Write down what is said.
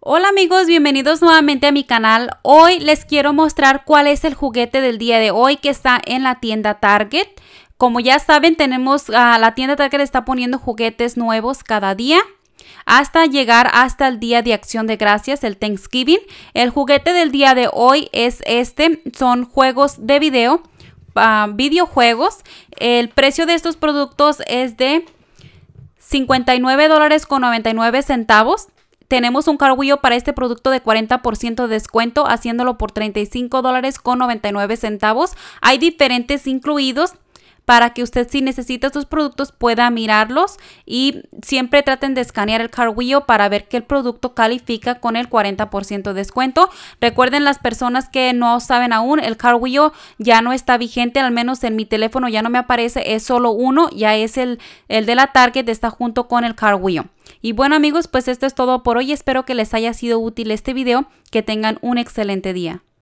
Hola amigos, bienvenidos nuevamente a mi canal. Hoy les quiero mostrar cuál es el juguete del día de hoy que está en la tienda Target. Como ya saben, tenemos a ah, la tienda Target está poniendo juguetes nuevos cada día hasta llegar hasta el día de acción de gracias, el Thanksgiving. El juguete del día de hoy es este, son juegos de video, ah, videojuegos. El precio de estos productos es de $59.99 con centavos. Tenemos un carguillo para este producto de 40% de descuento, haciéndolo por $35.99 con centavos. Hay diferentes incluidos para que usted si necesita estos productos pueda mirarlos y siempre traten de escanear el carwheel para ver que el producto califica con el 40% de descuento. Recuerden las personas que no saben aún, el carwheel ya no está vigente, al menos en mi teléfono ya no me aparece, es solo uno, ya es el, el de la Target, está junto con el carwheel. Y bueno amigos, pues esto es todo por hoy, espero que les haya sido útil este video, que tengan un excelente día.